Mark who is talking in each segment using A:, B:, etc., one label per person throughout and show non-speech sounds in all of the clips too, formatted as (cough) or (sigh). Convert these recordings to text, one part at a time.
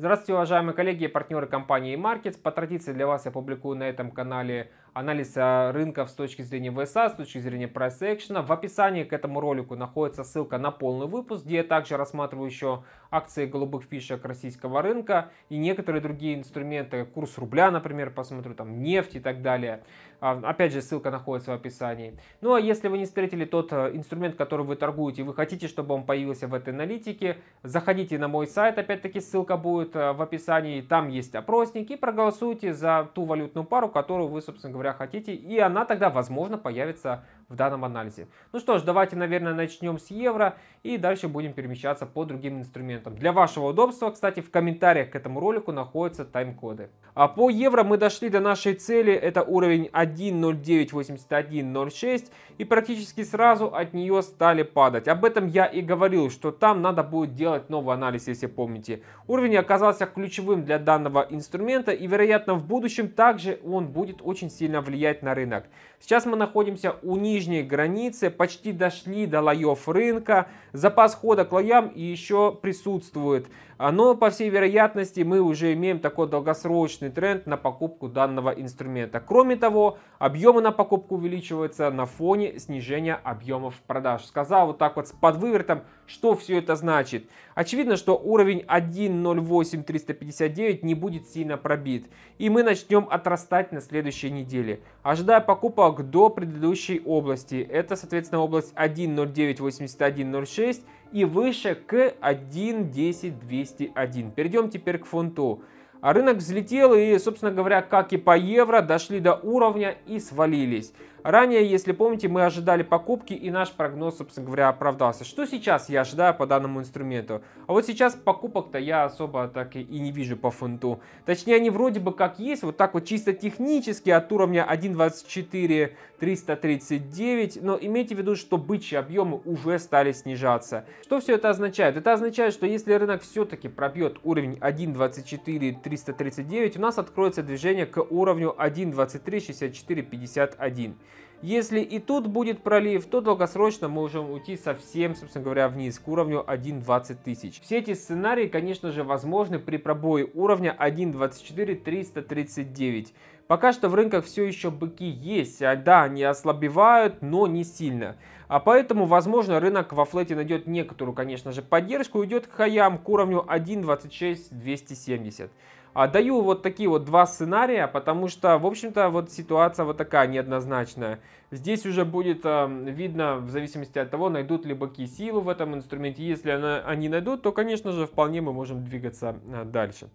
A: Здравствуйте, уважаемые коллеги и партнеры компании Markets. По традиции для вас я публикую на этом канале анализ а, рынков с точки зрения ВСА, с точки зрения прайс-экшена. В описании к этому ролику находится ссылка на полный выпуск, где я также рассматриваю еще акции голубых фишек российского рынка и некоторые другие инструменты, курс рубля, например, посмотрю, там нефть и так далее. А, опять же, ссылка находится в описании. Ну а если вы не встретили тот э, инструмент, который вы торгуете, вы хотите, чтобы он появился в этой аналитике, заходите на мой сайт, опять-таки ссылка будет э, в описании, там есть опросник, и проголосуйте за ту валютную пару, которую вы, собственно говоря, говоря, хотите. И она тогда, возможно, появится в данном анализе. Ну что ж, давайте, наверное, начнем с евро и дальше будем перемещаться по другим инструментам. Для вашего удобства, кстати, в комментариях к этому ролику находятся тайм-коды. А по евро мы дошли до нашей цели, это уровень 1.0981.06 и практически сразу от нее стали падать. Об этом я и говорил, что там надо будет делать новый анализ, если помните. Уровень оказался ключевым для данного инструмента и, вероятно, в будущем также он будет очень сильно влиять на рынок. Сейчас мы находимся у нижней нижней границе, почти дошли до лоев рынка, запас хода к лоям еще присутствует. Но, по всей вероятности, мы уже имеем такой долгосрочный тренд на покупку данного инструмента. Кроме того, объемы на покупку увеличиваются на фоне снижения объемов продаж. Сказал вот так вот с подвывертом, что все это значит. Очевидно, что уровень 1.08359 не будет сильно пробит. И мы начнем отрастать на следующей неделе, ожидая покупок до предыдущей области. Это, соответственно, область 1.098106 и выше к 1.10201. Перейдем теперь к фунту. А рынок взлетел и, собственно говоря, как и по евро, дошли до уровня и свалились. Ранее, если помните, мы ожидали покупки и наш прогноз, собственно говоря, оправдался. Что сейчас я ожидаю по данному инструменту? А вот сейчас покупок-то я особо так и не вижу по фунту. Точнее, они вроде бы как есть, вот так вот чисто технически от уровня 1.24.339, но имейте в виду, что бычьи объемы уже стали снижаться. Что все это означает? Это означает, что если рынок все-таки пробьет уровень 1.24.339, 339 у нас откроется движение к уровню 1.236451. Если и тут будет пролив, то долгосрочно мы можем уйти совсем, собственно говоря, вниз, к уровню 1.20 тысяч. Все эти сценарии, конечно же, возможны при пробое уровня 1.24.339. Пока что в рынках все еще быки есть, а да, они ослабевают, но не сильно. А поэтому, возможно, рынок во флете найдет некоторую, конечно же, поддержку и идет к хаям, к уровню 1.26.270. А, даю вот такие вот два сценария, потому что, в общем-то, вот ситуация вот такая неоднозначная. Здесь уже будет э, видно в зависимости от того, найдут ли баки силу в этом инструменте. Если она, они найдут, то, конечно же, вполне мы можем двигаться э, дальше.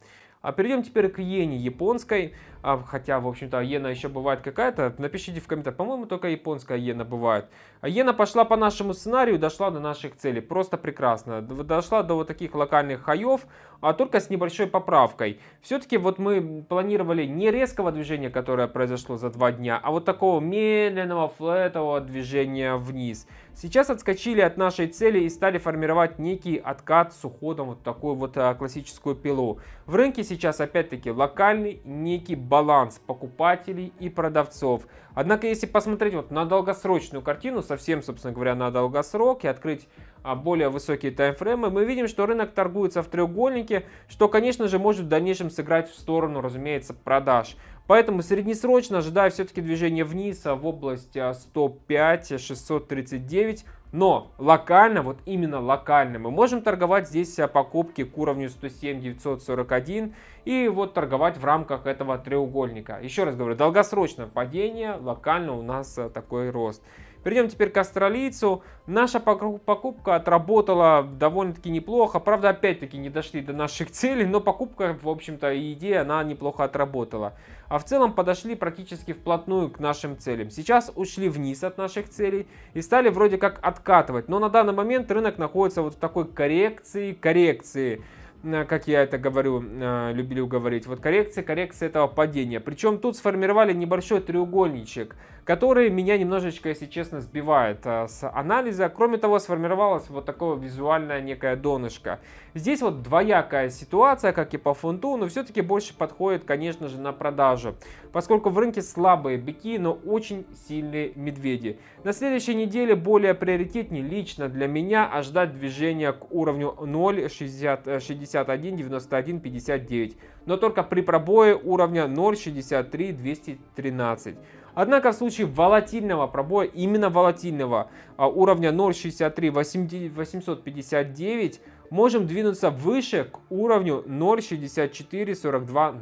A: А перейдем теперь к иене японской, а, хотя, в общем-то, иена еще бывает какая-то. Напишите в комментариях, по-моему, только японская иена бывает. А иена пошла по нашему сценарию, дошла до наших целей, просто прекрасно. Дошла до вот таких локальных хаев, а только с небольшой поправкой. Все-таки вот мы планировали не резкого движения, которое произошло за два дня, а вот такого медленного плавного флетового движения вниз. Сейчас отскочили от нашей цели и стали формировать некий откат с уходом вот такую вот а, классическую пилу. В рынке сейчас опять-таки локальный некий баланс покупателей и продавцов. Однако если посмотреть вот на долгосрочную картину, совсем собственно говоря на долгосрок и открыть а, более высокие таймфреймы, мы видим, что рынок торгуется в треугольнике, что, конечно же, может в дальнейшем сыграть в сторону, разумеется, продаж. Поэтому среднесрочно ожидаю все-таки движение вниз а в область 105-639. А, Но локально, вот именно локально, мы можем торговать здесь а, покупки к уровню 107-941 и вот торговать в рамках этого треугольника. Еще раз говорю, долгосрочное падение, локально у нас такой рост. Перейдем теперь к австралийцу. Наша покупка отработала довольно-таки неплохо. Правда, опять-таки не дошли до наших (laughs) целей, но покупка, в общем-то, и идея, она неплохо отработала. А в целом подошли практически вплотную к нашим целям. Сейчас ушли вниз от наших целей и стали вроде как откатывать. Но на данный момент рынок находится вот в такой коррекции, коррекции э, как я это говорю, э, любили говорить, вот коррекция, коррекция этого падения. Причем тут сформировали небольшой треугольничек которые меня немножечко, если честно, сбивают э, с анализа. Кроме того, сформировалось вот такое визуальное некое донышко. Здесь вот двоякая ситуация, как и по фунту, но все-таки больше подходит, конечно же, на продажу, поскольку в рынке слабые бики, но очень сильные медведи. На следующей неделе более приоритетнее лично для меня ожидать а движения к уровню 0,61,91,59, э, но только при пробое уровня 0,63,213. Однако в случае волатильного пробоя, именно волатильного а, уровня 0.63 859, можем двинуться выше к уровню 0.64 42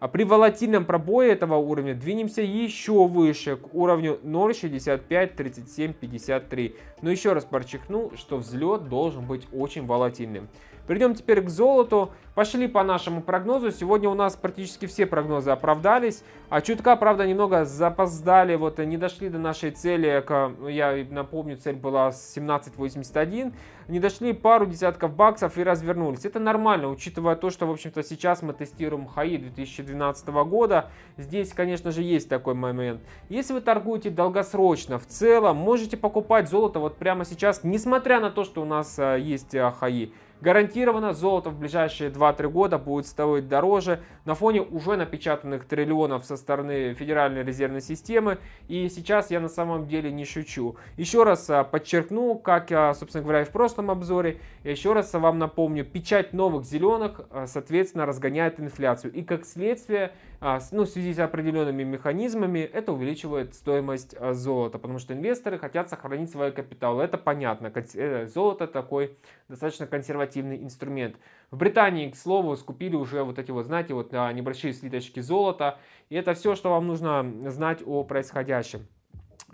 A: А при волатильном пробое этого уровня двинемся еще выше, к уровню 0.65 37 Но еще раз подчеркну, что взлет должен быть очень волатильным. Перейдем теперь к золоту. Пошли по нашему прогнозу. Сегодня у нас практически все прогнозы оправдались. А чутка, правда, немного запоздали. Вот не дошли до нашей цели. Я напомню, цель была 17.81. Не дошли пару десятков баксов и развернулись. Это нормально, учитывая то, что, в общем-то, сейчас мы тестируем хаи 2012 года. Здесь, конечно же, есть такой момент. Если вы торгуете долгосрочно, в целом, можете покупать золото вот прямо сейчас, несмотря на то, что у нас э, есть э, хаи. Гарантированно золото в ближайшие 2-3 года будет стоить дороже на фоне уже напечатанных триллионов со стороны Федеральной резервной системы. И сейчас я на самом деле не шучу. Еще раз а, подчеркну, как я, собственно говоря, и в прошлом обзоре, еще раз вам напомню, печать новых зеленых, а, соответственно, разгоняет инфляцию. И как следствие а, ну, в связи с определенными механизмами это увеличивает стоимость а, золота, потому что инвесторы хотят сохранить свой капитал. Это понятно, э, золото такой достаточно консервативный инструмент. В Британии, к слову, скупили уже вот эти вот, знаете, вот а, небольшие слиточки золота. И это все, что вам нужно знать о происходящем.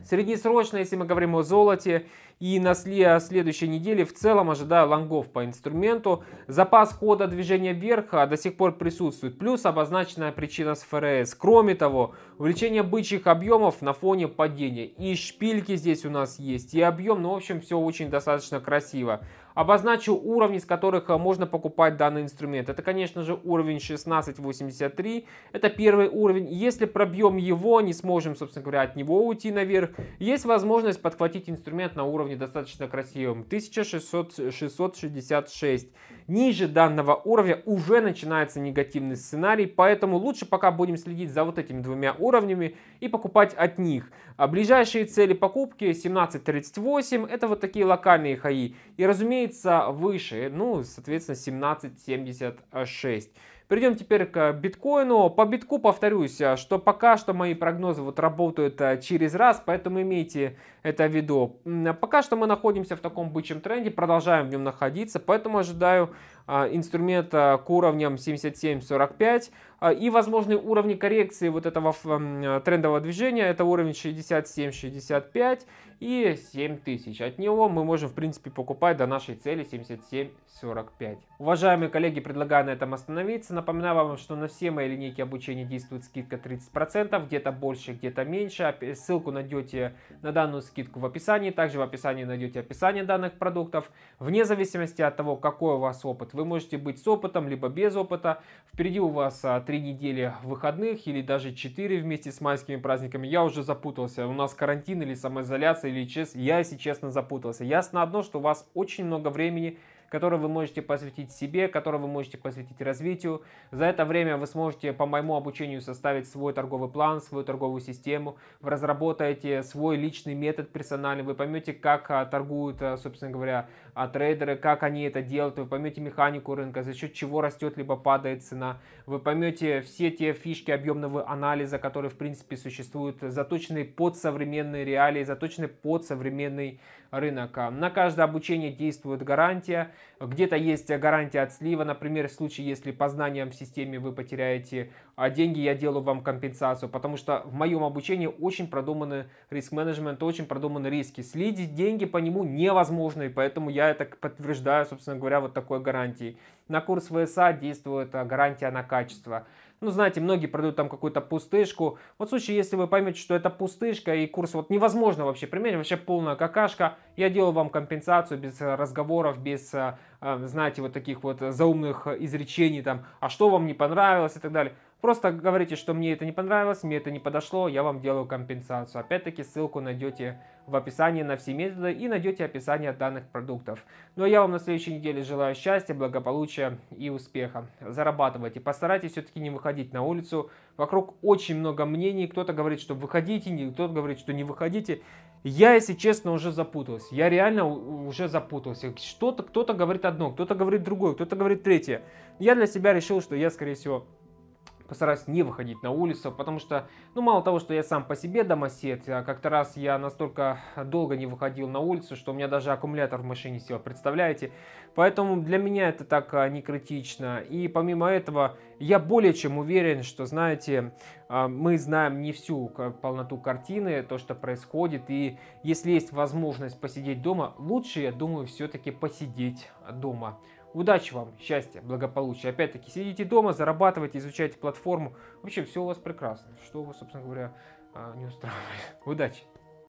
A: Среднесрочно, если мы говорим о золоте, и на следующей неделе в целом ожидаю лонгов по инструменту. Запас хода движения вверха до сих пор присутствует, плюс обозначенная причина с ФРС. Кроме того, увеличение бычьих объемов на фоне падения. И шпильки здесь у нас есть, и объем, ну в общем все очень достаточно красиво обозначу уровни, с которых э, можно покупать данный инструмент. Это, конечно же, уровень 1683. Это первый уровень. Если пробьем его, не сможем, собственно говоря, от него уйти наверх. Есть возможность подхватить инструмент на уровне достаточно красивым. 1666. Ниже данного уровня уже начинается негативный сценарий, поэтому лучше пока будем следить за вот этими двумя уровнями и покупать от них. А ближайшие цели покупки 1738, это вот такие локальные хаи. И разумеется, разумеется, выше, ну, соответственно, 17.76. Перейдем теперь к биткоину. По битку повторюсь, а, что пока что мои прогнозы вот работают а, через раз, поэтому имейте это видео. Пока что мы находимся в таком бычьем тренде, продолжаем в нем находиться, поэтому ожидаю а, инструмента к уровням 77.45 а, и возможные уровни коррекции вот этого трендового движения, это уровень 67.65 и 7000. От него мы можем, в принципе, покупать до нашей цели 77.45. Уважаемые коллеги, предлагаю на этом остановиться. Напоминаю вам, что на все мои линейки обучения действует скидка 30%, где-то больше, где-то меньше. Ссылку найдете на данную скидку скидку в описании. Также в описании найдете описание данных продуктов. Вне зависимости от того, какой у вас опыт, вы можете быть с опытом, либо без опыта. Впереди у вас 3 а, недели выходных или даже 4 вместе с майскими праздниками. Я уже запутался. У нас карантин или самоизоляция или ЧС. Я, если честно, запутался. Ясно одно, что у вас очень много времени который вы можете посвятить себе, который вы можете посвятить развитию. За это время вы сможете по моему обучению составить свой торговый план, свою торговую систему, вы разработаете свой личный метод персональный, вы поймете, как а, торгуют, а, собственно говоря, а, трейдеры, как они это делают, вы поймете механику рынка, за счет чего растет либо падает цена, вы поймете все те фишки объемного анализа, которые в принципе существуют, заточенные под современные реалии, заточенные под современный рынок. На каждое обучение действует гарантия, где-то есть гарантия от слива, например, в случае, если по знаниям в системе вы потеряете а, деньги, я делаю вам компенсацию, потому что в моем обучении очень продуманы риск-менеджмент, очень продуманы риски. Следить деньги по нему невозможно, и поэтому я это подтверждаю, собственно говоря, вот такой гарантией. На курс ВСА действует а, гарантия на качество. Ну, знаете, многие продают там какую-то пустышку. Вот в случае, если вы поймете, что это пустышка и курс вот невозможно вообще применять, вообще полная какашка, я делаю вам компенсацию без э, разговоров, без, э, э, знаете, вот таких вот заумных изречений там, а что вам не понравилось и так далее. Просто говорите, что мне это не понравилось, мне это не подошло, я вам делаю компенсацию. Опять-таки ссылку найдете в описании на все методы и найдете описание данных продуктов. Ну а я вам на следующей неделе желаю счастья, благополучия и успеха. Зарабатывайте, постарайтесь все-таки не выходить на улицу. Вокруг очень много мнений, кто-то говорит, что выходите, кто-то говорит, что не выходите. Я, если честно, уже запутался. Я реально уже запутался. Что-то кто-то говорит одно, кто-то говорит другое, кто-то говорит третье. Я для себя решил, что я, скорее всего, постараюсь не выходить на улицу, потому что, ну, мало того, что я сам по себе домосед, а как-то раз я настолько долго не выходил на улицу, что у меня даже аккумулятор в машине сел, представляете? Поэтому для меня это так а, не критично. И помимо этого, я более чем уверен, что, знаете, а, мы знаем не всю полноту картины, то, что происходит, и если есть возможность посидеть дома, лучше, я думаю, все-таки посидеть дома. Удачи вам, счастья, благополучия. Опять-таки, сидите дома, зарабатывайте, изучайте платформу. В общем, все у вас прекрасно. Что вас, собственно говоря, а, не устраивает. (laughs) Удачи!